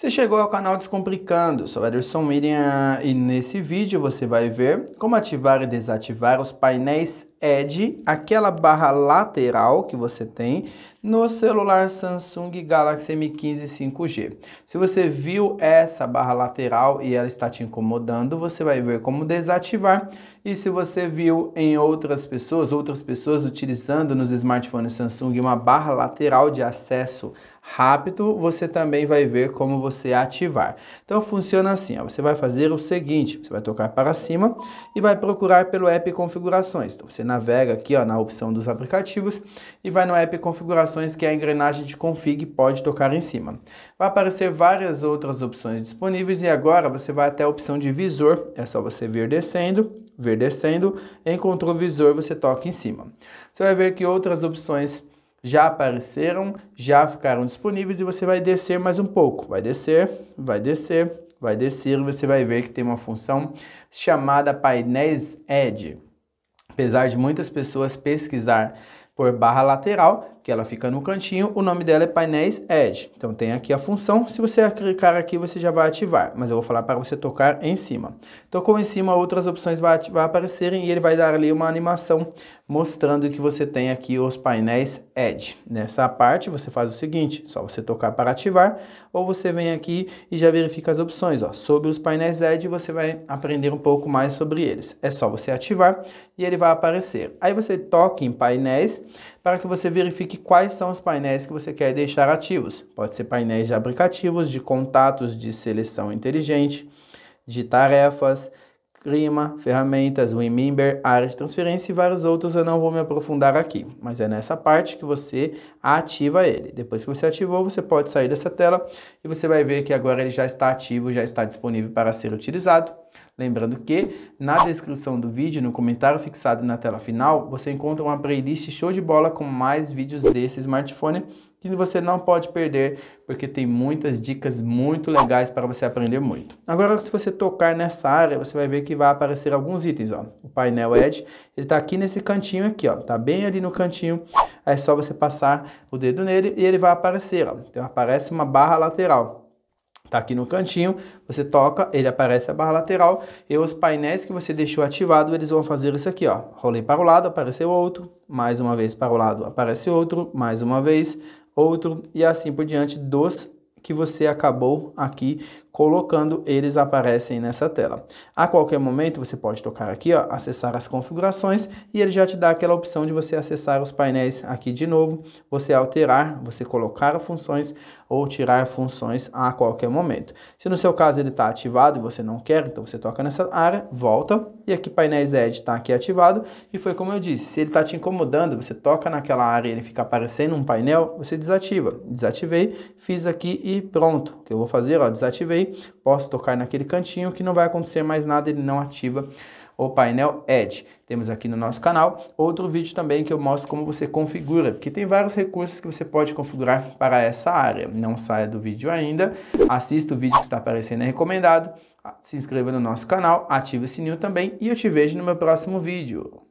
Você chegou ao canal Descomplicando, sou Ederson Miriam e nesse vídeo você vai ver como ativar e desativar os painéis Edge, é aquela barra lateral que você tem no celular Samsung Galaxy M15 5G. Se você viu essa barra lateral e ela está te incomodando, você vai ver como desativar. E se você viu em outras pessoas, outras pessoas utilizando nos smartphones Samsung uma barra lateral de acesso rápido, você também vai ver como você ativar. Então funciona assim, ó, você vai fazer o seguinte, você vai tocar para cima e vai procurar pelo app configurações. Então você navega aqui ó, na opção dos aplicativos e vai no app configurações que é a engrenagem de config pode tocar em cima. Vai aparecer várias outras opções disponíveis e agora você vai até a opção de visor, é só você vir descendo, ver descendo, encontrou o visor, você toca em cima. Você vai ver que outras opções já apareceram, já ficaram disponíveis e você vai descer mais um pouco. Vai descer, vai descer, vai descer, você vai ver que tem uma função chamada painéis Edge apesar de muitas pessoas pesquisar por barra lateral, que ela fica no cantinho, o nome dela é painéis Edge. Então tem aqui a função, se você clicar aqui você já vai ativar, mas eu vou falar para você tocar em cima. Tocou em cima, outras opções vai, vai aparecerem e ele vai dar ali uma animação mostrando que você tem aqui os painéis Edge. Nessa parte você faz o seguinte, só você tocar para ativar, ou você vem aqui e já verifica as opções. Ó. Sobre os painéis Edge você vai aprender um pouco mais sobre eles. É só você ativar e ele vai aparecer. Aí você toca em painéis, para que você verifique quais são os painéis que você quer deixar ativos. Pode ser painéis de aplicativos, de contatos, de seleção inteligente, de tarefas, clima, ferramentas, WinMember, área de transferência e vários outros eu não vou me aprofundar aqui, mas é nessa parte que você ativa ele. Depois que você ativou, você pode sair dessa tela e você vai ver que agora ele já está ativo, já está disponível para ser utilizado. Lembrando que, na descrição do vídeo, no comentário fixado na tela final, você encontra uma playlist show de bola com mais vídeos desse smartphone que você não pode perder, porque tem muitas dicas muito legais para você aprender muito. Agora, se você tocar nessa área, você vai ver que vai aparecer alguns itens, ó. O painel Edge, ele está aqui nesse cantinho aqui, ó. Tá bem ali no cantinho. É só você passar o dedo nele e ele vai aparecer, ó. Então, aparece uma barra lateral. Tá aqui no cantinho, você toca, ele aparece a barra lateral e os painéis que você deixou ativado, eles vão fazer isso aqui, ó. Rolei para o lado, apareceu outro, mais uma vez para o lado, aparece outro, mais uma vez, outro e assim por diante dos que você acabou aqui colocando, eles aparecem nessa tela. A qualquer momento você pode tocar aqui, ó, acessar as configurações e ele já te dá aquela opção de você acessar os painéis aqui de novo, você alterar, você colocar funções ou tirar funções a qualquer momento. Se no seu caso ele está ativado e você não quer, então você toca nessa área, volta e aqui painéis Edge está aqui ativado e foi como eu disse, se ele está te incomodando, você toca naquela área e ele fica aparecendo um painel, você desativa. Desativei, fiz aqui e e pronto. O que eu vou fazer? Ó, desativei, posso tocar naquele cantinho que não vai acontecer mais nada, ele não ativa o painel Edge. Temos aqui no nosso canal outro vídeo também que eu mostro como você configura, porque tem vários recursos que você pode configurar para essa área. Não saia do vídeo ainda, assista o vídeo que está aparecendo recomendado, se inscreva no nosso canal, ative o sininho também e eu te vejo no meu próximo vídeo.